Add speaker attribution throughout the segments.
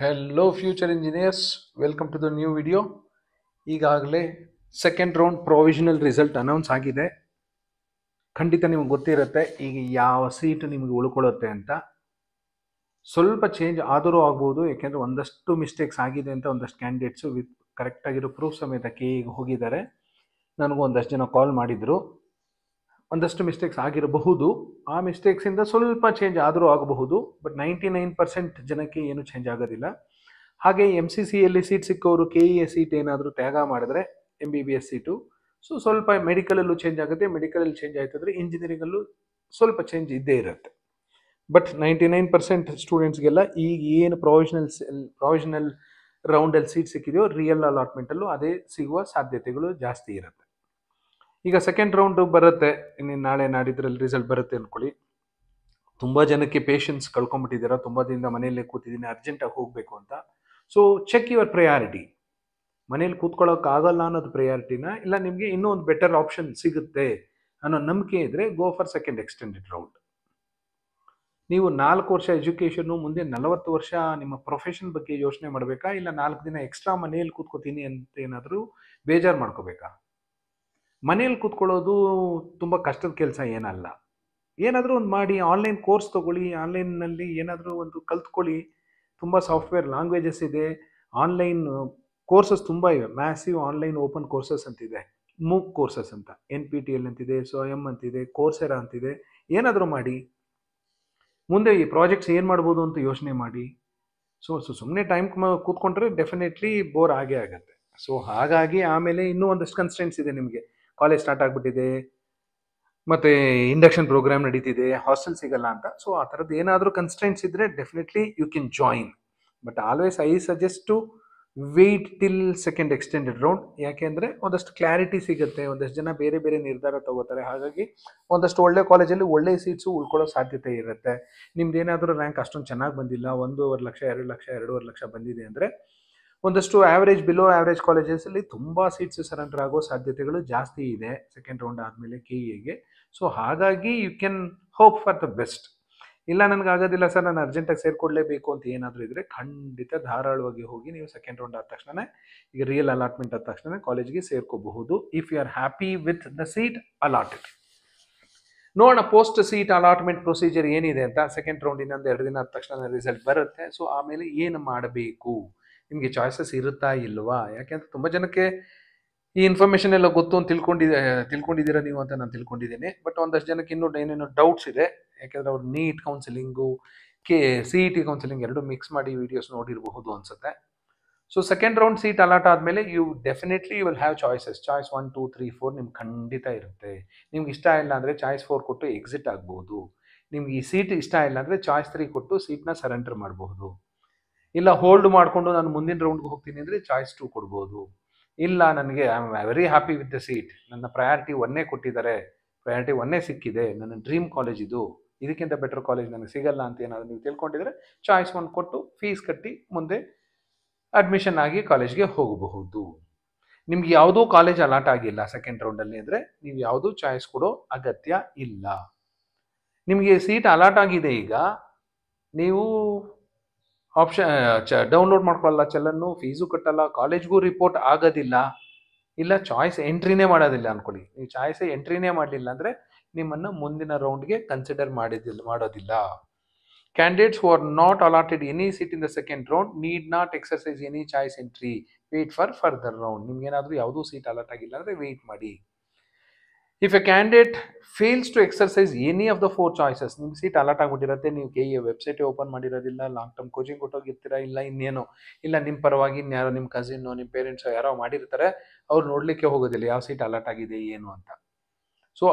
Speaker 1: Hello future engineers welcome to the new video ಈಗಾಗಲೇ second round provisional result announce ಆಗಿದೆ ಖಂಡಿತ ನಿಮಗೆ ಗೊತ್ತಿರುತ್ತೆ ಈಗ ಯಾವ ಸೀಟ್ ನಿಮಗೆ ಉಳ್ಕೊಳ್ಳುತ್ತೆ ಅಂತ ಸ್ವಲ್ಪ ಚೇಂಜ್ ಆದರೂ ಆಗ್ಬೋದು ಏಕೆಂದರೆ ಒಂದಷ್ಟು ಮಿಸ್ಟೇಕ್ಸ್ ಆಗಿದೆ ಅಂತ ಒಂದಷ್ಟು ಕ್ಯಾಂಡಿಡೇಟ್ಸು ವಿತ್ ಕರೆಕ್ಟಾಗಿರೋ ಪ್ರೂಫ್ ಸಮೇತ ಕೆ ಹೋಗಿದ್ದಾರೆ ನನಗೂ ಒಂದಷ್ಟು ಜನ ಕಾಲ್ ಮಾಡಿದರು ಒಂದಷ್ಟು ಮಿಸ್ಟೇಕ್ಸ್ ಆಗಿರಬಹುದು ಆ ಮಿಸ್ಟೇಕ್ಸಿಂದ ಸ್ವಲ್ಪ ಚೇಂಜ್ ಆದರೂ ಆಗಬಹುದು ಬಟ್ ನೈಂಟಿ ನೈನ್ ಪರ್ಸೆಂಟ್ ಜನಕ್ಕೆ ಏನು ಚೇಂಜ್ ಆಗೋದಿಲ್ಲ ಹಾಗೆ ಎಮ್ ಸಿ ಸಿಯಲ್ಲಿ ಸೀಟ್ ಸಿಕ್ಕವರು K E e S seat ಏನಾದರೂ ತ್ಯಾಗ ಮಾಡಿದ್ರೆ M B B S seat so ಸ್ವಲ್ಪ ಮೆಡಿಕಲಲ್ಲೂ ಚೇಂಜ್ ಆಗುತ್ತೆ ಮೆಡಿಕಲಲ್ಲಿ ಚೇಂಜ್ ಆಯ್ತಂದ್ರೆ ಇಂಜಿನಿಯರಿಂಗಲ್ಲೂ ಸ್ವಲ್ಪ ಚೇಂಜ್ ಇದ್ದೇ ಇರುತ್ತೆ ಬಟ್ ನೈಂಟಿ ನೈನ್ ಪರ್ಸೆಂಟ್ ಸ್ಟೂಡೆಂಟ್ಸ್ಗೆಲ್ಲ ಈಗ ಏನು ಪ್ರೊವಿಷನಲ್ ಪ್ರೊವಿಷನಲ್ ರೌಂಡಲ್ಲಿ ಸೀಟ್ ಸಿಕ್ಕಿದೆಯೋ ರಿಯಲ್ ಅಲಾಟ್ಮೆಂಟಲ್ಲೂ ಅದೇ ಸಿಗುವ ಸಾಧ್ಯತೆಗಳು ಜಾಸ್ತಿ ಇರುತ್ತೆ ಈಗ ಸೆಕೆಂಡ್ ರೌಂಡು ಬರುತ್ತೆ ಇನ್ನೇನು ನಾಳೆ ನಾಡಿದ್ರಲ್ಲಿ ರಿಸಲ್ಟ್ ಬರುತ್ತೆ ಅಂದ್ಕೊಳ್ಳಿ ತುಂಬ ಜನಕ್ಕೆ ಪೇಷನ್ಸ್ ಕಳ್ಕೊಂಬಿಟ್ಟಿದ್ದೀರಾ ತುಂಬ ದಿನದ ಮನೆಯಲ್ಲೇ ಕೂತಿದ್ದೀನಿ ಅರ್ಜೆಂಟಾಗಿ ಹೋಗಬೇಕು ಅಂತ ಸೊ ಚೆಕ್ ಯುವರ್ ಪ್ರಯಾರಿಟಿ ಮನೇಲಿ ಆಗಲ್ಲ ಅನ್ನೋದು ಪ್ರಯಾರಿಟಿನ ಇಲ್ಲ ನಿಮಗೆ ಇನ್ನೂ ಒಂದು ಬೆಟರ್ ಆಪ್ಷನ್ ಸಿಗುತ್ತೆ ಅನ್ನೋ ನಂಬಿಕೆ ಇದ್ದರೆ go for second extended round ನೀವು ನಾಲ್ಕು ವರ್ಷ ಎಜುಕೇಷನ್ನು ಮುಂದೆ ನಲವತ್ತು ವರ್ಷ ನಿಮ್ಮ ಪ್ರೊಫೆಷನ್ ಬಗ್ಗೆ ಯೋಚನೆ ಮಾಡಬೇಕಾ ಇಲ್ಲ ನಾಲ್ಕು ದಿನ ಎಕ್ಸ್ಟ್ರಾ ಮನೇಲಿ ಕೂತ್ಕೋತೀನಿ ಅಂತ ಏನಾದರೂ ಬೇಜಾರು ಮಾಡ್ಕೋಬೇಕಾ ಮನೇಲಿ ಕೂತ್ಕೊಳ್ಳೋದು ತುಂಬ ಕಷ್ಟದ ಕೆಲಸ ಏನಲ್ಲ ಏನಾದರೂ ಒಂದು ಮಾಡಿ ಆನ್ಲೈನ್ ಕೋರ್ಸ್ ತೊಗೊಳ್ಳಿ ಆನ್ಲೈನ್ನಲ್ಲಿ ಏನಾದರೂ ಒಂದು ಕಲ್ತ್ಕೊಳ್ಳಿ ತುಂಬ ಸಾಫ್ಟ್ವೇರ್ ಲ್ಯಾಂಗ್ವೇಜಸ್ ಇದೆ ಆನ್ಲೈನ್ ಕೋರ್ಸಸ್ ತುಂಬ ಇವೆ ಮ್ಯಾಸಿವ್ ಆನ್ಲೈನ್ ಓಪನ್ ಕೋರ್ಸಸ್ ಅಂತಿದೆ ಮೂಕ್ ಕೋರ್ಸಸ್ ಅಂತ ಎನ್ ಪಿ ಟಿ ಎಲ್ ಅಂತಿದೆ ಎಮ್ ಅಂತಿದೆ ಕೋರ್ಸೆರಾ ಅಂತಿದೆ ಏನಾದರೂ ಮಾಡಿ ಮುಂದೆ ಈ ಪ್ರಾಜೆಕ್ಟ್ಸ್ ಏನು ಮಾಡ್ಬೋದು ಅಂತ ಯೋಚನೆ ಮಾಡಿ ಸೊ ಸೊ ಸುಮ್ಮನೆ ಟೈಮ್ ಕೂತ್ಕೊಂಡ್ರೆ ಡೆಫಿನೆಟ್ಲಿ ಬೋರ್ ಆಗೇ ಆಗುತ್ತೆ ಸೊ ಹಾಗಾಗಿ ಆಮೇಲೆ ಇನ್ನೂ ಒಂದಷ್ಟು ಕನ್ಸ್ಟೆಂಟ್ಸ್ ಇದೆ ನಿಮಗೆ ಕಾಲೇಜ್ ಸ್ಟಾರ್ಟ್ ಆಗಿಬಿಟ್ಟಿದೆ ಮತ್ತು ಇಂಡಕ್ಷನ್ ಪ್ರೋಗ್ರಾಮ್ ನಡೀತಿದೆ ಹಾಸ್ಟೆಲ್ ಸಿಗಲ್ಲ ಅಂತ ಸೊ ಆ ಥರದ್ದು ಏನಾದರೂ ಕನ್ಸ್ಟೆಂಟ್ಸ್ ಇದ್ದರೆ definitely you can join but always I suggest to wait till second extended round ಅಂದರೆ ಒಂದಷ್ಟು ಕ್ಲಾರಿಟಿ ಸಿಗುತ್ತೆ ಒಂದಷ್ಟು ಜನ ಬೇರೆ ಬೇರೆ ನಿರ್ಧಾರ ತಗೋತಾರೆ ಹಾಗಾಗಿ ಒಂದಷ್ಟು ಒಳ್ಳೆ ಕಾಲೇಜಲ್ಲಿ ಒಳ್ಳೆ ಸೀಟ್ಸು ಉಳ್ಕೊಳ್ಳೋ ಸಾಧ್ಯತೆ ಇರುತ್ತೆ ನಿಮ್ದು ಏನಾದರೂ ರ್ಯಾಂಕ್ ಅಷ್ಟೊಂದು ಚೆನ್ನಾಗಿ ಬಂದಿಲ್ಲ ಒಂದೂವರೆ ಲಕ್ಷ ಎರಡು ಲಕ್ಷ ಎರಡೂವರೆ ಲಕ್ಷ ಬಂದಿದೆ ಅಂದರೆ ಒಂದಷ್ಟು ಆವರೇಜ್ ಬಿಲೋ ಆವರೇಜ್ ಕಾಲೇಜಸ್ ಅಲ್ಲಿ ತುಂಬಾ ಸೀಟ್ಸ್ ಸರೆಂಡರ್ ಆಗೋ ಸಾಧ್ಯತೆಗಳು ಜಾಸ್ತಿ ಇದೆ ಸೆಕೆಂಡ್ ರೌಂಡ್ ಆದಮೇಲೆ ಕೆ ಎಗೆ ಸೊ ಹಾಗಾಗಿ you can hope for the best ಇಲ್ಲ ನನಗೆ ಆಗೋದಿಲ್ಲ ಸರ್ ನಾನು ಅರ್ಜೆಂಟಾಗಿ ಸೇರ್ಕೊಡ್ಲೇಬೇಕು ಅಂತ ಏನಾದರೂ ಇದ್ದರೆ ಖಂಡಿತ ಧಾರಾಳವಾಗಿ ಹೋಗಿ ನೀವು ಸೆಕೆಂಡ್ ರೌಂಡ್ ಆದ ತಕ್ಷಣ ಈಗ ರಿಯಲ್ ಅಲಾಟ್ಮೆಂಟ್ ಆದ ತಕ್ಷಣ ಕಾಲೇಜ್ಗೆ ಸೇರ್ಕೋಬಹುದು if you are happy with the seat allotted ನೋಡೋಣ ಪೋಸ್ಟ್ ಸೀಟ್ ಅಲಾಟ್ಮೆಂಟ್ ಪ್ರೊಸೀಜರ್ ಏನಿದೆ ಅಂತ ಸೆಕೆಂಡ್ ರೌಂಡ್ ಇನ್ನೊಂದು ಎರಡು ದಿನ ಆದ ತಕ್ಷಣ ರಿಸಲ್ಟ್ ಬರುತ್ತೆ ಸೊ ಆಮೇಲೆ ಏನು ಮಾಡಬೇಕು ನಿಮಗೆ ಚಾಯ್ಸಸ್ ಇರುತ್ತಾ ಇಲ್ವಾ ಯಾಕೆಂದ್ರೆ ತುಂಬ ಜನಕ್ಕೆ ಈ ಇನ್ಫಾರ್ಮೇಷನ್ ಎಲ್ಲ ಗೊತ್ತು ಅಂತ ತಿಳ್ಕೊಂಡಿದ್ದೆ ತಿಳ್ಕೊಂಡಿದ್ದೀರಾ ನೀವು ಅಂತ ನಾನು ತಿಳ್ಕೊಂಡಿದ್ದೀನಿ ಬಟ್ ಒಂದಷ್ಟು ಜನಕ್ಕೆ ಇನ್ನೂ ಏನೇನೋ ಡೌಟ್ಸ್ ಇದೆ ಯಾಕೆಂದರೆ ಅವ್ರು NEET counselling K C E T counselling ಎರಡು ಮಿಕ್ಸ್ ಮಾಡಿ ವಿಡಿಯೋಸ್ ನೋಡಿರಬಹುದು ಅನ್ಸುತ್ತೆ so second round seat allot ಆದಮೇಲೆ you definitely you will have choices choice one two three four ನಿಮ್ಗೆ ಖಂಡಿತ ಇರುತ್ತೆ ನಿಮ್ಗೆ ಇಷ್ಟ ಇಲ್ಲ ಅಂದರೆ ಚಾಯ್ಸ್ ಫೋರ್ ಕೊಟ್ಟು ಎಕ್ಸಿಟ್ ಆಗ್ಬೋದು ನಿಮ್ಗೆ ಈ ಸೀಟ್ ಇಷ್ಟ ಇಲ್ಲ ಅಂದರೆ ಚಾಯ್ಸ್ ತ್ರೀ ಕೊಟ್ಟು ಸೀಟ್ನ ಸರೆಂಡರ್ ಮಾಡಬಹುದು ಇಲ್ಲ ಹೋಲ್ಡ್ ಮಾಡಿಕೊಂಡು ನಾನು ಮುಂದಿನ ರೌಂಡ್ಗೆ ಹೋಗ್ತೀನಿ ಅಂದರೆ ಚಾಯ್ಸ್ ಟು ಕೊಡ್ಬೋದು ಇಲ್ಲ ನನಗೆ I am very happy with the seat ನನ್ನ ಪ್ರಯಾರಿಟಿ ಒಂದೇ ಕೊಟ್ಟಿದ್ದಾರೆ ಪ್ರಯಾರಿಟಿ ಒಂದೇ ಸಿಕ್ಕಿದೆ ನನ್ನ ಡ್ರೀಮ್ ಕಾಲೇಜ್ ಇದು ಇದಕ್ಕಿಂತ ಬೆಟರ್ ಕಾಲೇಜ್ ನನಗೆ ಸಿಗಲ್ಲ ಅಂತ ಏನಾದರೂ ನೀವು ತಿಳ್ಕೊಂಡಿದ್ರೆ ಚಾಯ್ಸ್ ಒಂದು ಕೊಟ್ಟು ಫೀಸ್ ಕಟ್ಟಿ ಮುಂದೆ ಅಡ್ಮಿಷನ್ ಆಗಿ ಕಾಲೇಜ್ಗೆ ಹೋಗಬಹುದು ನಿಮ್ಗೆ ಯಾವುದೂ ಕಾಲೇಜ್ ಅಲಾಟ್ ಆಗಿಲ್ಲ ಸೆಕೆಂಡ್ ರೌಂಡಲ್ಲಿ ಅಂದರೆ ನೀವು ಯಾವುದೂ ಚಾಯ್ಸ್ ಕೊಡೋ ಅಗತ್ಯ ಇಲ್ಲ ನಿಮಗೆ ಸೀಟ್ ಅಲಾಟ್ ಆಗಿದೆ ಈಗ ನೀವು ಆಪ್ಷನ್ ಚ ಡೌನ್ಲೋಡ್ ಮಾಡ್ಕೊಳ್ಳಲ್ಲ ಚೆಲ್ಲನ್ನು ಫೀಸು ಕಟ್ಟಲ್ಲ ಕಾಲೇಜ್ಗೂ ರಿಪೋರ್ಟ್ ಆಗೋದಿಲ್ಲ ಇಲ್ಲ ಚಾಯ್ಸ್ ಎಂಟ್ರಿನೇ ಮಾಡೋದಿಲ್ಲ ಅಂದ್ಕೊಳ್ಳಿ ನೀವು ಚಾಯ್ಸೇ ಎಂಟ್ರಿನೇ ಮಾಡಲಿಲ್ಲ ಅಂದರೆ ನಿಮ್ಮನ್ನು ಮುಂದಿನ ರೌಂಡ್ಗೆ ಕನ್ಸಿಡರ್ ಮಾಡಿದಿಲ್ಲ ಮಾಡೋದಿಲ್ಲ candidates who are not allotted any seat in the second round need not exercise any choice entry wait for further round ನಿಮ್ಗೇನಾದರೂ ಯಾವುದೂ ಸೀಟ್ ಅಲಾಟ್ ಆಗಿಲ್ಲ ಅಂದರೆ ವೆಯ್ಟ್ ಮಾಡಿ if a candidate fails to exercise any of the four choices ನಿಮ್ಮ seat allot ಆಗಿಬಿಟ್ಟಿರುತ್ತೆ ನೀವು K A website open ಮಾಡಿರೋದಿಲ್ಲ long term coaching ಕೊಟ್ಟೋಗಿರ್ತೀರಾ ಇಲ್ಲ ಇನ್ನೇನೋ ಇಲ್ಲ ನಿಮ್ಮ ಪರವಾಗಿ ಇನ್ಯಾರೋ ನಿಮ್ಮ ಕಸಿನ್ ನಿಮ್ಮ ಪೇರೆಂಟ್ಸೋ ಯಾರೋ ಮಾಡಿರ್ತಾರೆ ಅವ್ರು ನೋಡಲಿಕ್ಕೆ ಹೋಗೋದಿಲ್ಲ ಯಾವ ಸೀಟ್ ಅಲರ್ಟ್ ಆಗಿದೆ ಏನು ಅಂತ ಸೊ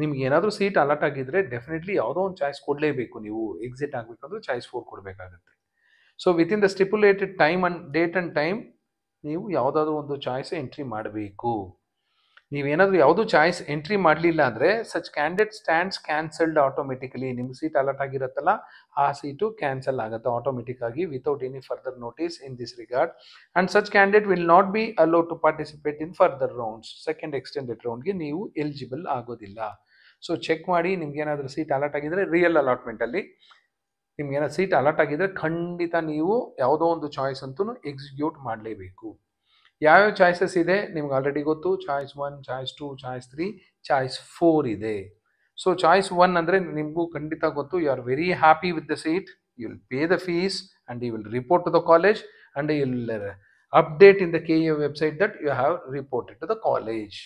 Speaker 1: ನಿಮ್ಗೆ ಏನಾದರೂ ಸೀಟ್ ಅಲರ್ಟ್ ಆಗಿದ್ರೆ ಡೆಫಿನೆಟ್ಲಿ ಯಾವುದೋ ಒಂದು ಚಾಯ್ಸ್ ಕೊಡಲೇಬೇಕು ನೀವು ಎಕ್ಸಿಟ್ ಆಗಬೇಕಂದ್ರೆ ಚಾಯ್ಸ್ ಫೋರ್ ಕೊಡಬೇಕಾಗುತ್ತೆ so within the stipulated time and date and time ನೀವು ಯಾವುದಾದ್ರೂ ಒಂದು ಚಾಯ್ಸ್ ಎಂಟ್ರಿ ಮಾಡಬೇಕು ನೀವೇನಾದರೂ ಯಾವುದೂ ಚಾಯ್ಸ್ ಎಂಟ್ರಿ ಮಾಡಲಿಲ್ಲ ಅಂದರೆ such candidate stands cancelled automatically ನಿಮ್ಮ ಸೀಟ್ ಅಲರ್ಟ್ ಆಗಿರುತ್ತಲ್ಲ ಆ ಸೀಟು ಕ್ಯಾನ್ಸಲ್ ಆಗುತ್ತೆ ಆಟೋಮೆಟಿಕ್ ಆಗಿ without any further notice in this regard and such candidate will not be allow to participate in further rounds second extended ರೌಂಡ್ಗೆ ನೀವು eligible ಆಗೋದಿಲ್ಲ so check ಮಾಡಿ ನಿಮ್ಗೇನಾದರೂ ಸೀಟ್ ಅಲರ್ಟ್ ಆಗಿದ್ರೆ ರಿಯಲ್ ಅಲಾಟ್ಮೆಂಟಲ್ಲಿ ನಿಮ್ಗೇನಾದ್ರು ಸೀಟ್ ಅಲರ್ಟ್ ಆಗಿದ್ರೆ ಖಂಡಿತ ನೀವು ಯಾವುದೋ ಒಂದು ಚಾಯ್ಸ್ ಅಂತೂ ಎಕ್ಸಿಕ್ಯೂಟ್ ಮಾಡಲೇಬೇಕು ಯಾವ್ಯಾವ ಚಾಯ್ಸಸ್ ಇದೆ ನಿಮ್ಗೆ ಆಲ್ರೆಡಿ ಗೊತ್ತು choice one choice two choice three choice four ಇದೆ ಸೊ ಚಾಯ್ಸ್ ಒನ್ ಅಂದರೆ ನಿಮಗೂ ಖಂಡಿತ ಗೊತ್ತು you are very happy with the seat you will pay the fees and you will report to the college and you will update in the KEO website that you have reported to the college.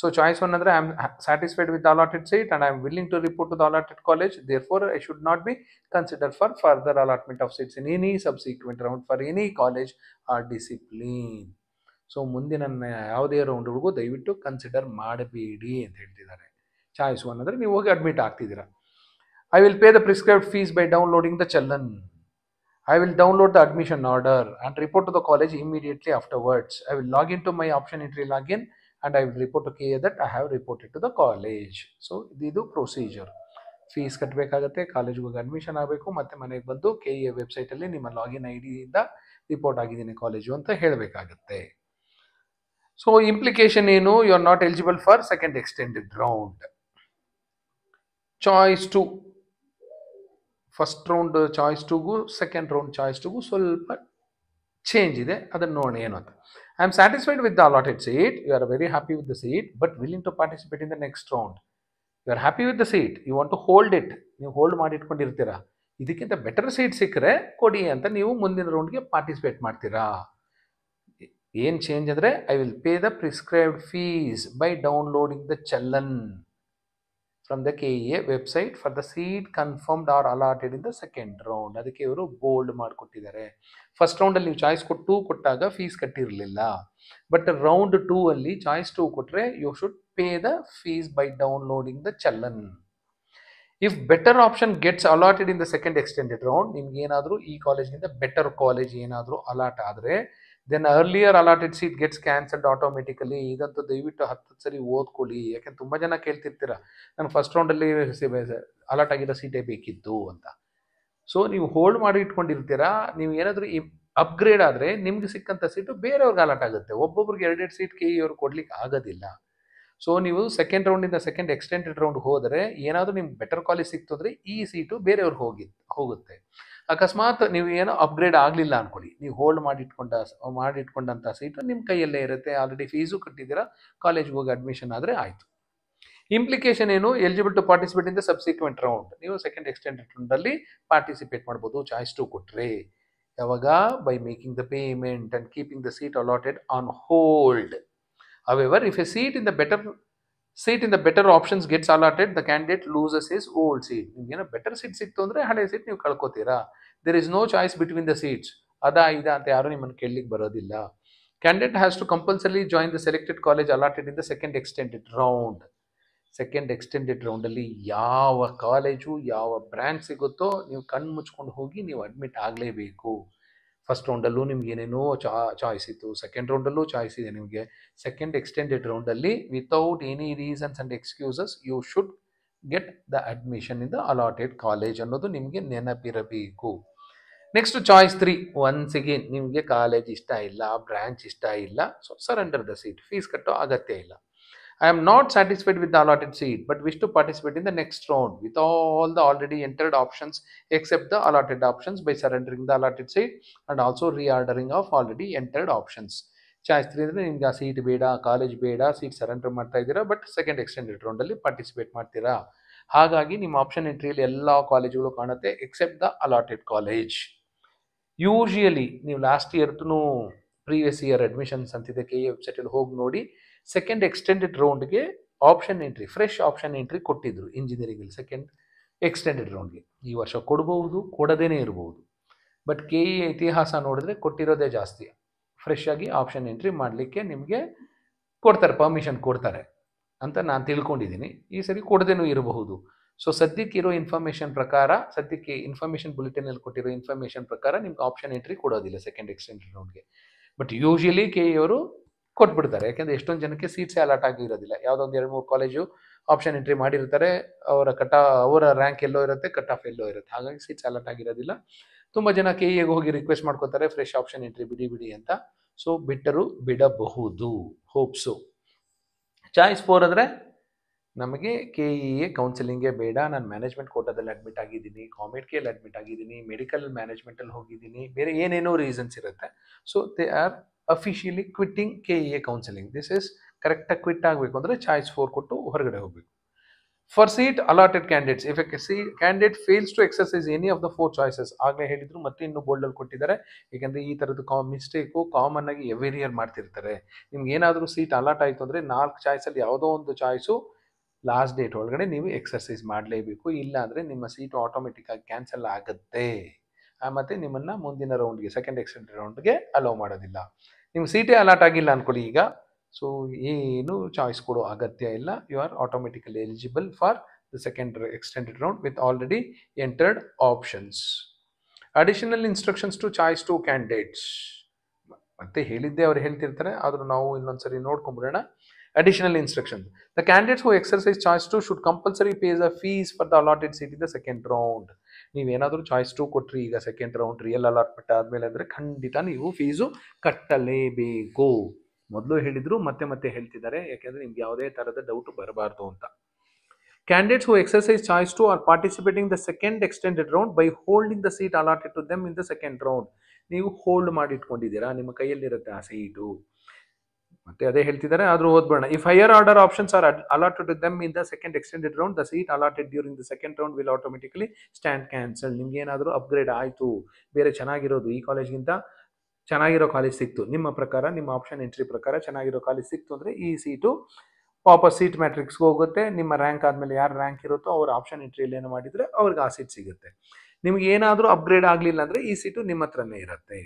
Speaker 1: So choice one another, I am satisfied with the allotted seat and I am willing to report to the allotted college. Therefore, I should not be considered for further allotment of seats in any subsequent round for any college or discipline. So ಮುಂದಿನ ಯಾವುದೇ ರೌಂಡ್ಗಳಿಗೂ ದಯವಿಟ್ಟು consider ಮಾಡಬೇಡಿ ಅಂತ ಹೇಳ್ತಿದ್ದಾರೆ choice one ಅಂದರೆ ನೀವು ಹೋಗಿ admit ಆಗ್ತಿದ್ದೀರ I will pay the prescribe fees by downloading the challan I will download the admission order and report to the college immediately afterwards I will login to my option entry login and I will report to K that I have reported to the college so ಇದು procedure fees ಕಟ್ಟಬೇಕಾಗತ್ತೆ ಕಾಲೇಜ್ಗೆ ಹೋಗಿ admission ಆಗಬೇಕು ಮತ್ತು ಮನೆಗೆ ಬಂದು K E A ವೆಬ್ಸೈಟಲ್ಲಿ ನಿಮ್ಮ ಲಾಗಿನ್ ಐ ಡಿಯಿಂದ ರಿಪೋರ್ಟ್ ಆಗಿದ್ದೀನಿ ಕಾಲೇಜು ಅಂತ ಹೇಳಬೇಕಾಗತ್ತೆ ಸೊ ಇಂಪ್ಲಿಕೇಶನ್ ಏನು you are not eligible for second extended round choice two first round choice ಟುಗೂ ಸೆಕೆಂಡ್ ರೌಂಡ್ ಚಾಯ್ಸ್ ಟುಗೂ ಸ್ವಲ್ಪ ಚೇಂಜ್ ಇದೆ ಅದನ್ನು ನೋಡೋಣ ಏನು ಅಂತ I am satisfied with the allotted seat you are very happy with the seat but willing to participate in the next round you are happy with the seat you want to hold it ನೀವು hold ಮಾಡಿ ಇಟ್ಕೊಂಡಿರ್ತೀರಾ ಇದಕ್ಕಿಂತ better seat ಸಿಕ್ಕರೆ ಕೊಡಿ ಅಂತ ನೀವು ಮುಂದಿನ ರೌಂಡ್ಗೆ participate ಮಾಡ್ತೀರಾ ಏನು ಚೇಂಜ್ ಅಂದರೆ I will pay the prescribed fees by downloading the challan from the K A website for the seat confirmed or allotted in the second round ಅದಕ್ಕೆ ಇವರು ಬೋಲ್ಡ್ ಮಾಡಿಕೊಟ್ಟಿದ್ದಾರೆ ಫಸ್ಟ್ ರೌಂಡಲ್ಲಿ ನೀವು ಚಾಯ್ಸ್ ಕೊಟ್ಟು ಕೊಟ್ಟಾಗ ಫೀಸ್ ಕಟ್ಟಿರಲಿಲ್ಲ ಬಟ್ ರೌಂಡ್ ಟೂ ಅಲ್ಲಿ choice two ಕೊಟ್ಟರೆ you should pay the fees by downloading the challan if better option gets allotted in the second extended round ನಿಮ್ಗೆ ಏನಾದರೂ ಈ ಕಾಲೇಜ್ನಿಂದ ಬೆಟರ್ ಕಾಲೇಜ್ ಏನಾದರೂ ಅಲಾಟ್ ಆದರೆ then earlier allotted seat gets cancelled automatically ಇದಂತೂ ದಯವಿಟ್ಟು ಹತ್ತು ಸರಿ ಓದ್ಕೊಳ್ಳಿ ಯಾಕೆಂದ್ರೆ ತುಂಬ ಜನ ಕೇಳ್ತಿರ್ತೀರ ನಾನು ಫಸ್ಟ್ ರೌಂಡಲ್ಲಿ ಅಲಾಟ್ ಆಗಿರೋ ಸೀಟೇ ಬೇಕಿತ್ತು ಅಂತ ಸೊ ನೀವು ಹೋಲ್ಡ್ ಮಾಡಿ ಇಟ್ಕೊಂಡಿರ್ತೀರಾ ನೀವು ಏನಾದರೂ ಅಪ್ಗ್ರೇಡ್ ಆದರೆ ನಿಮ್ಗೆ ಸಿಕ್ಕಂಥ ಸೀಟು ಬೇರೆಯವ್ರಿಗೆ ಅಲಾಟ್ ಆಗುತ್ತೆ ಒಬ್ಬೊಬ್ರಿಗೆ ಎರಡೆರಡು ಸೀಟ್ ಕೆ ಇವ್ರು ಕೊಡ್ಲಿಕ್ಕೆ ಆಗೋದಿಲ್ಲ ಸೊ ನೀವು ಸೆಕೆಂಡ್ ರೌಂಡಿಂದ ಸೆಕೆಂಡ್ ಎಕ್ಸ್ಟೆಂಡೆಡ್ ರೌಂಡ್ ಹೋದರೆ ಏನಾದರೂ ನಿಮ್ಗೆ ಬೆಟರ್ ಕಾಲೇಜ್ ಸಿಕ್ತು ಅಂದರೆ ಈ ಸೀಟು ಬೇರೆಯವ್ರಿಗೆ ಹೋಗಿ ಹೋಗುತ್ತೆ ಅಕಸ್ಮಾತ್ ನೀವು ಏನೋ ಅಪ್ಗ್ರೇಡ್ ಆಗಲಿಲ್ಲ ಅಂದ್ಕೊಳ್ಳಿ ನೀವು ಹೋಲ್ಡ್ ಮಾಡಿಟ್ಕೊಂಡ ಮಾಡಿಟ್ಕೊಂಡಂಥ ಸೀಟು ನಿಮ್ಮ ಕೈಯಲ್ಲೇ ಇರುತ್ತೆ ಆಲ್ರೆಡಿ ಫೀಸು ಕಟ್ಟಿದ್ದೀರಾ ಕಾಲೇಜ್ಗೆ ಹೋಗಿ ಅಡ್ಮಿಷನ್ ಆದರೆ ಆಯಿತು ಇಂಪ್ಲಿಕೇಶನ್ ಏನು eligible to participate in the subsequent round ನೀವು ಸೆಕೆಂಡ್ ಎಕ್ಸ್ಟೆಂಡೆಡ್ ರೌಂಡಲ್ಲಿ ಪಾರ್ಟಿಸಿಪೇಟ್ ಮಾಡ್ಬೋದು ಚಾಯ್ಸ್ ಟು ಕೊಟ್ಟರೆ ಯಾವಾಗ by making the payment and keeping the seat allotted on hold however if a seat in the better seat in the better options gets allotted the candidate loses his old seat ನಿಮ್ಗೆ ಏನೋ better seat ಸಿಕ್ತು ಅಂದರೆ ಹಳೆ seat ನೀವು ಕಳ್ಕೊತೀರಾ there is no choice between the seats ಅದ ಇದ ಅಂತ ಯಾರೂ ನಿಮ್ಮನ್ನು ಕೇಳಲಿಕ್ಕೆ ಬರೋದಿಲ್ಲ candidate has to compulsory join the selected college allotted in the second extended round second extended ರೌಂಡಲ್ಲಿ ಯಾವ ಕಾಲೇಜು ಯಾವ ಬ್ರ್ಯಾಂಚ್ ಸಿಗುತ್ತೋ ನೀವು ಕಣ್ಣು ಮುಚ್ಕೊಂಡು ಹೋಗಿ ನೀವು ಅಡ್ಮಿಟ್ ಆಗಲೇಬೇಕು ಫಸ್ಟ್ ರೌಂಡಲ್ಲೂ ನಿಮ್ಗೆ ಏನೇನೋ ಚಾ ಚಾಯ್ಸ್ ಇತ್ತು ಸೆಕೆಂಡ್ ರೌಂಡಲ್ಲೂ ಚಾಯ್ಸ್ ಇದೆ ನಿಮಗೆ ಸೆಕೆಂಡ್ ಎಕ್ಸ್ಟೆಂಡೆಡ್ ರೌಂಡಲ್ಲಿ without any reasons and excuses you should get the admission in the allotted college ಅನ್ನೋದು ನಿಮಗೆ ನೆನಪಿರಬೇಕು next choice three once again ನಿಮಗೆ ಕಾಲೇಜ್ ಇಷ್ಟ ಇಲ್ಲ ಬ್ರ್ಯಾಂಚ್ ಇಷ್ಟ ಇಲ್ಲ so surrender the seat fees ಕಟ್ಟೋ ಅಗತ್ಯ ಇಲ್ಲ I am not satisfied with the allotted seat but wish to participate in the next round with all the already entered options except the allotted options by surrendering the allotted seat and also reordering of already entered options. Choice three ಅಂದರೆ ನಿಮ್ಗೆ ಆ seat ಬೇಡ college ಬೇಡ seat surrender ಮಾಡ್ತಾ ಇದ್ದೀರಾ but second extended ರೌಂಡಲ್ಲಿ participate ಮಾಡ್ತೀರಾ ಹಾಗಾಗಿ ನಿಮ್ಮ ಆಪ್ಷನ್ ಎಂಟ್ರಿಯಲ್ಲಿ ಎಲ್ಲ ಕಾಲೇಜುಗಳು ಕಾಣುತ್ತೆ except the allotted college usually ನೀವು ಲಾಸ್ಟ್ ಇಯರ್ದು ಪ್ರೀವಿಯಸ್ ಇಯರ್ ಅಡ್ಮಿಷನ್ಸ್ ಅಂತಿದೆ ಕೆ ಎ ವೆಬ್ಸೈಟಲ್ಲಿ ಹೋಗಿ ನೋಡಿ ಸೆಕೆಂಡ್ ಎಕ್ಸ್ಟೆಂಡೆಡ್ ರೌಂಡ್ಗೆ option entry fresh option entry ಕೊಟ್ಟಿದ್ರು ಇಂಜಿನಿಯರಿಂಗಲ್ಲಿ ಸೆಕೆಂಡ್ ಎಕ್ಸ್ಟೆಂಡೆಡ್ ರೌಂಡ್ಗೆ ಈ ವರ್ಷ ಕೊಡಬಹುದು ಕೊಡದೇನೆ ಇರಬಹುದು ಬಟ್ ಕೆ ಇ e ಇತಿಹಾಸ ನೋಡಿದ್ರೆ ಕೊಟ್ಟಿರೋದೇ ಜಾಸ್ತಿ ಫ್ರೆಶ್ ಆಗಿ ಆಪ್ಷನ್ ಎಂಟ್ರಿ ಮಾಡಲಿಕ್ಕೆ ನಿಮಗೆ ಕೊಡ್ತಾರೆ ಪರ್ಮಿಷನ್ ಕೊಡ್ತಾರೆ ಅಂತ ನಾನು ತಿಳ್ಕೊಂಡಿದ್ದೀನಿ ಈ ಸರಿ ಕೊಡದೇನೂ ಇರಬಹುದು ಸೊ ಸದ್ಯಕ್ಕಿರೋ ಇನ್ಫಾರ್ಮೇಷನ್ ಪ್ರಕಾರ ಸದ್ಯಕ್ಕೆ ಇನ್ಫಾರ್ಮೇಷನ್ ಬುಲೆಟಿನಲ್ಲಿ ಕೊಟ್ಟಿರೋ ಇನ್ಫಾರ್ಮೇಷನ್ ಪ್ರಕಾರ ನಿಮ್ಗೆ ಆಪ್ಷನ್ ಎಂಟ್ರಿ ಕೊಡೋದಿಲ್ಲ ಸೆಕೆಂಡ್ ಎಕ್ಸ್ಟೆಂಡೆಡ್ ರೌಂಡ್ಗೆ ಬಟ್ ಯೂಶ್ವಲಿ ಕೆ ಇ ಅವರು ಕೊಟ್ಬಿಡ್ತಾರೆ ಯಾಕೆಂದರೆ ಎಷ್ಟೊಂದು ಜನಕ್ಕೆ ಸೀಟ್ಸ್ ಅಲಾಟ್ ಆಗಿರೋದಿಲ್ಲ ಯಾವುದೋ ಒಂದು ಎರಡು ಮೂರು ಕಾಲೇಜು ಆಪ್ಷನ್ ಎಂಟ್ರಿ ಮಾಡಿರ್ತಾರೆ ಅವರ ಕಟ್ ಅವರ ರ್ಯಾಂಕ್ ಎಲ್ಲೋ ಇರುತ್ತೆ ಕಟ್ ಆಫ್ ಎಲ್ಲೋ ಇರುತ್ತೆ ಹಾಗಾಗಿ ಸೀಟ್ಸ್ ಅಲಾಟ್ ಆಗಿರೋದಿಲ್ಲ ತುಂಬ ಜನ ಕೆ ಎಗೆ e ಹೋಗಿ ರಿಕ್ವೆಸ್ಟ್ ಮಾಡ್ಕೋತಾರೆ ಫ್ರೆಶ್ ಆಪ್ಷನ್ ಎಂಟ್ರಿ ಬಿಡಿ ಬಿಡಿ ಅಂತ ಸೊ ಬಿಟ್ಟರು ಬಿಡಬಹುದು ಹೋಪ್ಸು ಚಾಯ್ಸ್ ಫೋರ್ ಅಂದರೆ ನಮಗೆ ಕೆ ಇ ಎ ಕೌನ್ಸಿಲಿಂಗೇ ಬೇಡ ನಾನು ಮ್ಯಾನೇಜ್ಮೆಂಟ್ ಕೋಟಾದಲ್ಲಿ ಅಡ್ಮಿಟ್ ಆಗಿದ್ದೀನಿ ಕಾಮೆಡ್ಕೆಯಲ್ಲಿ ಅಡ್ಮಿಟ್ ಆಗಿದ್ದೀನಿ ಮೆಡಿಕಲ್ ಮ್ಯಾನೇಜ್ಮೆಂಟಲ್ಲಿ ಹೋಗಿದ್ದೀನಿ ಬೇರೆ ಏನೇನೋ ರೀಸನ್ಸ್ ಇರುತ್ತೆ so they are officially quitting K E A counselling this is ಕರೆಕ್ಟಾಗಿ ಕ್ವಿಟ್ ಆಗಬೇಕು ಅಂದರೆ ಚಾಯ್ಸ್ ಫೋರ್ ಕೊಟ್ಟು ಹೊರಗಡೆ ಹೋಗಬೇಕು for seat allotted candidates if ಸಿ candidate fails to exercise any of the four choices ಆಗಲೇ ಹೇಳಿದ್ರು ಮತ್ತೆ ಇನ್ನೂ ಬೋಲ್ಡಲ್ಲಿ ಕೊಟ್ಟಿದ್ದಾರೆ ಏಕೆಂದರೆ ಈ ಥರದ್ದು ಕಾ ಮಿಸ್ಟೇಕು ಕಾಮನ್ ಆಗಿ ಎವ್ರಿ ಇಯರ್ ಮಾಡ್ತಿರ್ತಾರೆ ನಿಮ್ಗೆ ಏನಾದರೂ ಸೀಟ್ ಅಲಾಟ್ ಆಯಿತು ಅಂದರೆ ನಾಲ್ಕು ಚಾಯ್ಸಲ್ಲಿ ಯಾವುದೋ ಒಂದು ಚಾಯ್ಸು ಲಾಸ್ಟ್ ಡೇಟ್ ಒಳಗಡೆ ನೀವು ಎಕ್ಸರ್ಸೈಸ್ ಮಾಡಲೇಬೇಕು ಇಲ್ಲ ಅಂದರೆ ನಿಮ್ಮ ಸೀಟು ಆಟೋಮೆಟಿಕ್ಕಾಗಿ ಕ್ಯಾನ್ಸಲ್ ಆಗುತ್ತೆ ಮತ್ತು ನಿಮ್ಮನ್ನು ಮುಂದಿನ ರೌಂಡ್ಗೆ ಸೆಕೆಂಡ್ ಎಕ್ಸ್ಟೆಂಡ್ ರೌಂಡ್ಗೆ ಅಲೋ ಮಾಡೋದಿಲ್ಲ ನೀವು ಸೀಟೇ ಅಲಾಟ್ ಆಗಿಲ್ಲ ಅಂದ್ಕೊಳ್ಳಿ ಈಗ ಸೊ ಏನು ಚಾಯ್ಸ್ ಕೊಡೋ ಅಗತ್ಯ ಇಲ್ಲ you are automatically eligible for the second extended round with already entered options additional instructions to choice two candidates ಮತ್ತೆ ಹೇಳಿದ್ದೆ ಅವ್ರು ಹೇಳ್ತಿರ್ತಾರೆ ಆದರೂ ನಾವು ಇನ್ನೊಂದ್ಸರಿ ನೋಡ್ಕೊಂಬಿಡೋಣ additional instruction the candidates who exercise choice two should compulsory pays a fees for the allotted seat in the second round ನೀವೇನಾದರೂ choice two ಕೊಟ್ರಿ ಈಗ ಸೆಕೆಂಡ್ ರೌಂಡ್ ರಿಯಲ್ ಅಲಾಟ್ಮೆಂಟ್ ಆದಮೇಲೆ ಅಂದರೆ ಖಂಡಿತ ನೀವು ಫೀಸು ಕಟ್ಟಲೇಬೇಕು ಮೊದಲು ಹೇಳಿದ್ರು ಮತ್ತೆ ಮತ್ತೆ ಹೇಳ್ತಿದ್ದಾರೆ ಯಾಕೆಂದರೆ ನಿಮ್ಗೆ ಯಾವುದೇ ಥರದ ಡೌಟ್ ಬರಬಾರ್ದು ಅಂತ candidates who exercise choice 2 are participating the second extended round by holding the seat allotted to them in the second round ನೀವು ಹೋಲ್ಡ್ ಮಾಡಿ ನಿಮ್ಮ ಕೈಯಲ್ಲಿರುತ್ತೆ ಆ ಸೀಟು ಮತ್ತೆ ಅದೇ ಹೇಳ್ತಿದ್ದಾರೆ ಆದರೂ ಓದ್ಬೇಡ if higher order options are allotted them in the second extended round the seat allotted during the second round will automatically stand cancel ನಿಮ್ಗೆ ಏನಾದರೂ ಅಪ್ಗ್ರೇಡ್ ಆಯಿತು ಬೇರೆ ಚೆನ್ನಾಗಿರೋದು ಈ ಕಾಲೇಜ್ಗಿಂತ ಚೆನ್ನಾಗಿರೋ ಕಾಲೇಜ್ ಸಿಕ್ತು ನಿಮ್ಮ ಪ್ರಕಾರ ನಿಮ್ಮ ಆಪ್ಷನ್ ಎಂಟ್ರಿ ಪ್ರಕಾರ ಚೆನ್ನಾಗಿರೋ ಕಾಲೇಜ್ ಸಿಕ್ತು ಅಂದರೆ ಈ ಸೀಟು ವಾಪಸ್ ಸೀಟ್ ಮ್ಯಾಟ್ರಿಕ್ಸ್ಗೆ ಹೋಗುತ್ತೆ ನಿಮ್ಮ ರ್ಯಾಂಕ್ ಆದಮೇಲೆ ಯಾರು ರ್ಯಾಂಕ್ ಇರುತ್ತೋ ಅವ್ರ ಆಪ್ಷನ್ ಎಂಟ್ರಿಯಲ್ಲಿ ಏನು ಮಾಡಿದರೆ ಅವ್ರಿಗೆ ಆ ಸೀಟ್ ಸಿಗುತ್ತೆ ನಿಮ್ಗೆ ಏನಾದರೂ ಅಪ್ಗ್ರೇಡ್ ಆಗಲಿಲ್ಲ ಅಂದರೆ ಈ ಸೀಟು ನಿಮ್ಮ ಹತ್ರನೇ ಇರುತ್ತೆ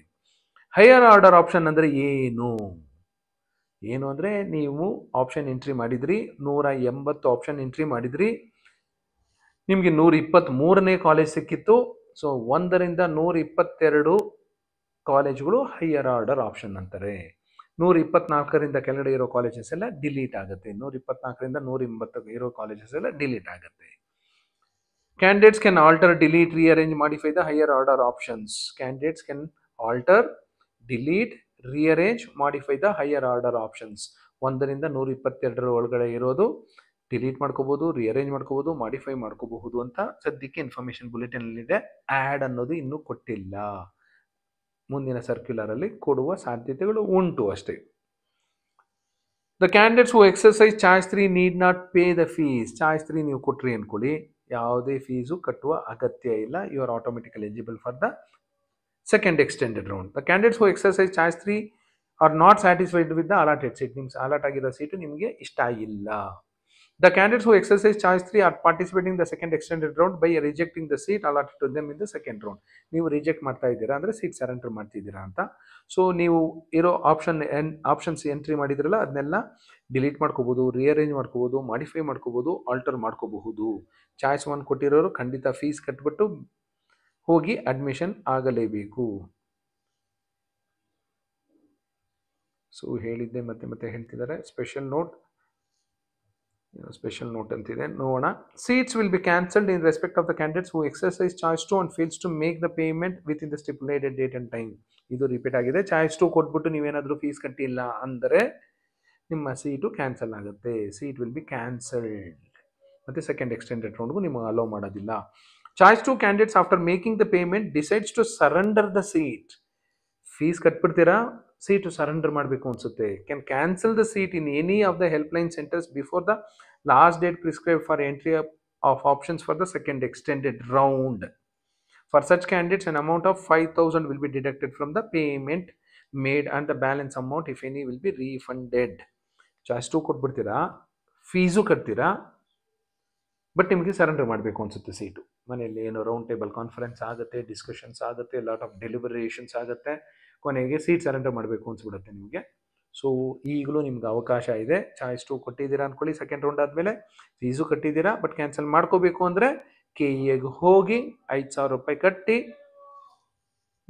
Speaker 1: ಹೈಯರ್ ಆರ್ಡರ್ ಆಪ್ಷನ್ ಅಂದರೆ ಏನು ಏನು ಅಂದರೆ ನೀವು ಆಪ್ಷನ್ ಎಂಟ್ರಿ ಮಾಡಿದ್ರಿ ನೂರ ಎಂಬತ್ತು ಆಪ್ಷನ್ ಎಂಟ್ರಿ ಮಾಡಿದ್ರಿ ನಿಮಗೆ ನೂರ ಮೂರನೇ ಕಾಲೇಜ್ ಸಿಕ್ಕಿತ್ತು ಸೊ ಒಂದರಿಂದ ನೂರ ಇಪ್ಪತ್ತೆರಡು ಕಾಲೇಜ್ಗಳು ಹೈಯರ್ ಆರ್ಡರ್ ಆಪ್ಷನ್ ಅಂತಾರೆ ನೂರ ಇಪ್ಪತ್ನಾಲ್ಕರಿಂದ ಕೆಳಗಡೆ ಇರೋ ಕಾಲೇಜಸ್ ಎಲ್ಲ ಡಿಲೀಟ್ ಆಗುತ್ತೆ ನೂರ ಇಪ್ಪತ್ನಾಲ್ಕರಿಂದ ನೂರ ಎಂಬತ್ತು ಇರೋ ಕಾಲೇಜಸ್ ಎಲ್ಲ ಡಿಲೀಟ್ ಆಗುತ್ತೆ candidates can alter delete rearrange modify the higher order options candidates can alter delete rearrange modify the higher order options ಒಂದರಿಂದ ನೂರ ಇಪ್ಪತ್ತೆರಡರ ಒಳಗಡೆ ಇರೋದು ಡಿಲೀಟ್ ಮಾಡ್ಕೋಬಹುದು ರಿಯರೇಂಜ್ ಮಾಡ್ಕೋಬೋದು ಮಾಡಿಫೈ ಮಾಡ್ಕೋಬಹುದು ಅಂತ ಸದ್ಯಕ್ಕೆ ಇನ್ಫಾರ್ಮೇಷನ್ ಇದೆ ಆ್ಯಡ್ ಅನ್ನೋದು ಇನ್ನೂ ಕೊಟ್ಟಿಲ್ಲ ಮುಂದಿನ ಅಲ್ಲಿ ಕೊಡುವ ಸಾಧ್ಯತೆಗಳು ಉಂಟು ಅಷ್ಟೇ the candidates who exercise choice three need not pay the fees choice three ನೀವು ಕೊಟ್ರಿ ಅಂದ್ಕೊಳ್ಳಿ ಯಾವುದೇ ಫೀಸು ಕಟ್ಟುವ ಅಗತ್ಯ ಇಲ್ಲ you are automatical eligible for the second extended round the candidates who exercise choice 3 are not satisfied with the allotted seat means allot agira seat nimge ishta illa the candidates who exercise choice 3 are participating in the second extended round by rejecting the seat allotted to them in the second round Neevu reject martta idira andre seat surrender martta idira anta so neevu iro option n options entry madidralla adnella delete madkobodu rearrange madkobodu modify madkobodu alter madkobodu choice 1 kottiroru kandita fees kattibittu ಹೋಗಿ admission ಆಗಲೇಬೇಕು so ಹೇಳಿದ್ದೆ ಮತ್ತೆ ಮತ್ತೆ ಹೇಳ್ತಿದ್ದಾರೆ special note special note ಅಂತಿದೆ ನೋಡೋಣ seats will be cancelled in respect of the candidates who exercise choice two and fails to make the payment within the stipulated date and time ಇದು repeat ಆಗಿದೆ choice two ಕೊಟ್ಬಿಟ್ಟು ನೀವೇನಾದರೂ fees ಕಟ್ಟಿಲ್ಲ ಅಂದರೆ ನಿಮ್ಮ seat cancel ಆಗುತ್ತೆ seat will be cancelled ಮತ್ತು second extended ರೌಂಡ್ಗೂ ನಿಮ್ಗೆ ಅಲೋ ಮಾಡೋದಿಲ್ಲ choice two candidates after making the payment decides to surrender the seat fees kattibidthira seat to surrender madbeku anusute can cancel the seat in any of the helpline centers before the last date prescribed for entry of, options for the second extended round for such candidates an amount of 5000 will be deducted from the payment made and the balance amount if any will be refunded choice two kottibidthira fees kattira but nimge surrender madbeku anusute seat ಮನೆಯಲ್ಲಿ ಏನು round table conference ಆಗುತ್ತೆ discussions ಆಗುತ್ತೆ lot of deliberations ಆಗುತ್ತೆ ಕೊನೆಗೆ seat surrender ಮಾಡಬೇಕು ಅನಿಸ್ಬಿಡುತ್ತೆ ನಿಮಗೆ so ಈಗಲೂ ನಿಮ್ಗೆ ಅವಕಾಶ ಇದೆ ಚಾಯ್ಸ್ ಟು ಕೊಟ್ಟಿದ್ದೀರಾ ಅಂದ್ಕೊಳ್ಳಿ ಸೆಕೆಂಡ್ ರೌಂಡ್ ಆದಮೇಲೆ ಫೀಸು ಕಟ್ಟಿದ್ದೀರಾ ಬಟ್ ಕ್ಯಾನ್ಸಲ್ ಮಾಡ್ಕೋಬೇಕು ಅಂದರೆ ಕೆ ಎಗೆ e ಹೋಗಿ ಐದು ಸಾವಿರ ರೂಪಾಯಿ ಕಟ್ಟಿ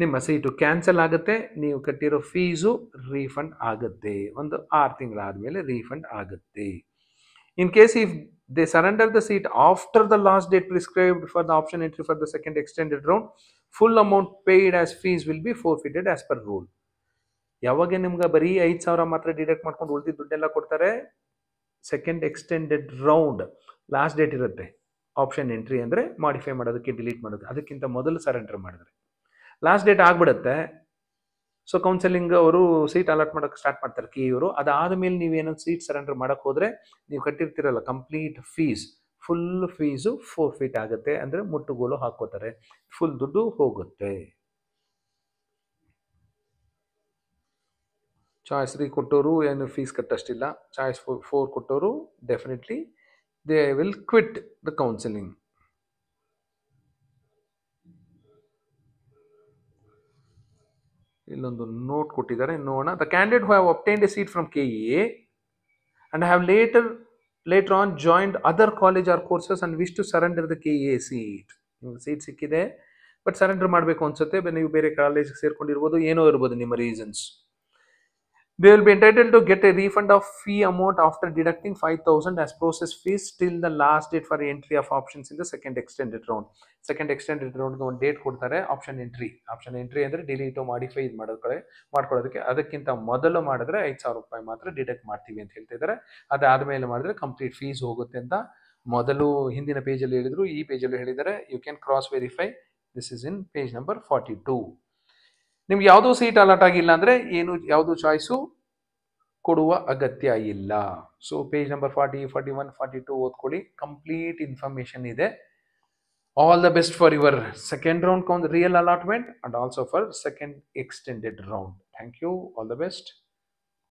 Speaker 1: ನಿಮ್ಮ ಸೀಟು ಕ್ಯಾನ್ಸಲ್ ಆಗುತ್ತೆ ನೀವು ಕಟ್ಟಿರೋ ಫೀಸು ರೀಫಂಡ್ ಆಗುತ್ತೆ ಒಂದು ಆರು ತಿಂಗಳಾದಮೇಲೆ ರೀಫಂಡ್ ಆಗುತ್ತೆ in case if they surrender the seat after the last date prescribed for the option entry for the second extended round full amount paid as fees will be forfeited as per rule ಯಾವಾಗ ನಿಮ್ಗೆ ಬರೀ ಐದು ಸಾವಿರ ಮಾತ್ರ deduct ಮಾಡ್ಕೊಂಡು ಉಳಿದಿದ್ದ ದುಡ್ಡೆಲ್ಲ ಕೊಡ್ತಾರೆ second extended round last date ಇರುತ್ತೆ ಆಪ್ಷನ್ ಎಂಟ್ರಿ ಅಂದರೆ ಮಾಡಿಫೈ ಮಾಡೋದಕ್ಕೆ ಡಿಲೀಟ್ ಮಾಡೋದು ಅದಕ್ಕಿಂತ ಮೊದಲು ಸರೆಂಡರ್ ಮಾಡಿದ್ರೆ ಲಾಸ್ಟ್ ಡೇಟ್ ಆಗಿಬಿಡುತ್ತೆ ಸೊ ಕೌನ್ಸಿಲಿಂಗ್ ಅವರು ಸೀಟ್ ಅಲಾಟ್ ಮಾಡೋಕೆ ಸ್ಟಾರ್ಟ್ ಮಾಡ್ತಾರೆ ಕಿ ಇವರು ಅದಾದ ಮೇಲೆ ನೀವೇನೋ ಸೀಟ್ ಸರೆಂಡರ್ ಮಾಡೋಕೆ ಹೋದರೆ ನೀವು ಕಟ್ಟಿರ್ತಿರಲ್ಲ complete fees full fees forfeit ಆಗುತ್ತೆ ಅಂದರೆ ಮುಟ್ಟುಗೋಲು ಹಾಕೋತಾರೆ ಫುಲ್ ದುಡ್ಡು ಹೋಗುತ್ತೆ ಚಾಯ್ಸ್ ತ್ರೀ ಕೊಟ್ಟವರು ಏನು ಫೀಸ್ ಕಟ್ಟಷ್ಟಿಲ್ಲ ಚಾಯ್ಸ್ ಫೋರ್ ಕೊಟ್ಟವರು definitely they will quit the counselling ಇಲ್ಲೊಂದು ನೋಟ್ ಕೊಟ್ಟಿದ್ದಾರೆ ನೋಡೋಣ the candidate have obtained a seat from K A and have later later on joined other college or courses and wish to surrender the K A seat seat ಸಿಕ್ಕಿದೆ but surrender ಮಾಡಬೇಕು ಅನಿಸುತ್ತೆ ನೀವು ಬೇರೆ ಕಾಲೇಜ್ಗೆ ಸೇರ್ಕೊಂಡಿರ್ಬೋದು ಏನೋ ಇರ್ಬೋದು ನಿಮ್ಮ reasons they will be entitled to get a refund of fee amount after deducting 5000 as process fees till the last date for entry of options in the second extended round second extended round the one date kodtare option entry option entry andre delete or modify madkolare madkolodakke adakkinta modalu madidre 5000 rupay matra deduct martivi ant heltidare adu admele madidre complete fees hogutte anta modalu hindina page alli helidru ee page alli helidare you can cross verify this is in page number 42 ನಿಮ್ಗೆ ಯಾವುದೂ seat allot ಆಗಿಲ್ಲ ಅಂದರೆ ಏನು ಯಾವುದು choice ಕೊಡುವ ಅಗತ್ಯ ಇಲ್ಲ so page number forty forty one forty two ಓದ್ಕೊಳ್ಳಿ ಕಂಪ್ಲೀಟ್ ಇನ್ಫಾರ್ಮೇಶನ್ ಇದೆ all the best for your second round ಕೌನ್ ರಿಯಲ್ allotment and also for second extended round thank you all the best